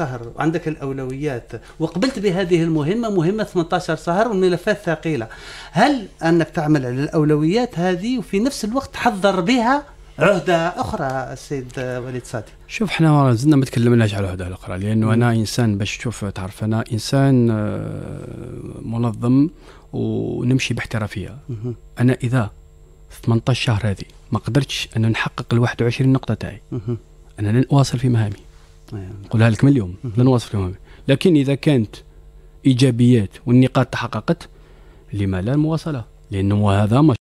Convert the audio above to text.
شهر وعندك الأولويات وقبلت بهذه المهمة مهمة 18 شهر والملفات ثقيلة هل أنك تعمل على الأولويات هذه وفي نفس الوقت تحضر بها عهدة أخرى السيد وليد صادق شوف احنا زدنا زلنا ما تكلمناش على العهدة الأخرى لأنه م. أنا إنسان باش تشوف تعرف أنا إنسان آه، منظم ونمشي باحترافية م. أنا إذا 18 شهر هذه ما قدرتش أن نحقق ال 21 نقطة تاعي أنا لن أواصل في مهامي نقولها نعم. لك من اليوم لا نواصف اليوم لكن اذا كانت ايجابيات والنقاط تحققت لما لا المواصله لانه هذا مش